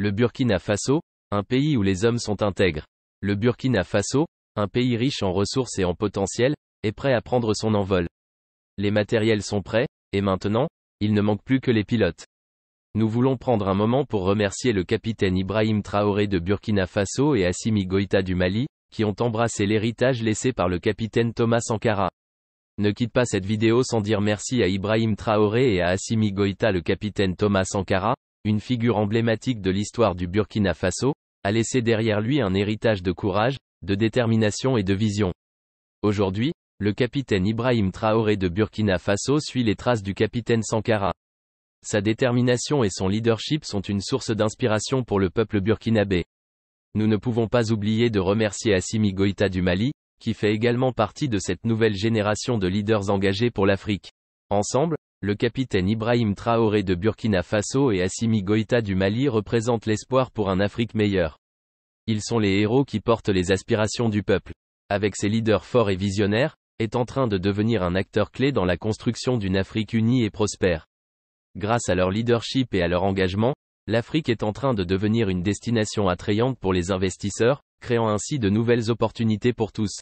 Le Burkina Faso, un pays où les hommes sont intègres. Le Burkina Faso, un pays riche en ressources et en potentiel, est prêt à prendre son envol. Les matériels sont prêts, et maintenant, il ne manque plus que les pilotes. Nous voulons prendre un moment pour remercier le capitaine Ibrahim Traoré de Burkina Faso et Assimi Goïta du Mali, qui ont embrassé l'héritage laissé par le capitaine Thomas Sankara. Ne quitte pas cette vidéo sans dire merci à Ibrahim Traoré et à Assimi Goïta le capitaine Thomas Sankara, une figure emblématique de l'histoire du Burkina Faso, a laissé derrière lui un héritage de courage, de détermination et de vision. Aujourd'hui, le capitaine Ibrahim Traoré de Burkina Faso suit les traces du capitaine Sankara. Sa détermination et son leadership sont une source d'inspiration pour le peuple burkinabé. Nous ne pouvons pas oublier de remercier Assimi Goïta du Mali, qui fait également partie de cette nouvelle génération de leaders engagés pour l'Afrique. Ensemble, le capitaine Ibrahim Traoré de Burkina Faso et Assimi Goïta du Mali représentent l'espoir pour un Afrique meilleure. Ils sont les héros qui portent les aspirations du peuple. Avec ses leaders forts et visionnaires, est en train de devenir un acteur clé dans la construction d'une Afrique unie et prospère. Grâce à leur leadership et à leur engagement, l'Afrique est en train de devenir une destination attrayante pour les investisseurs, créant ainsi de nouvelles opportunités pour tous.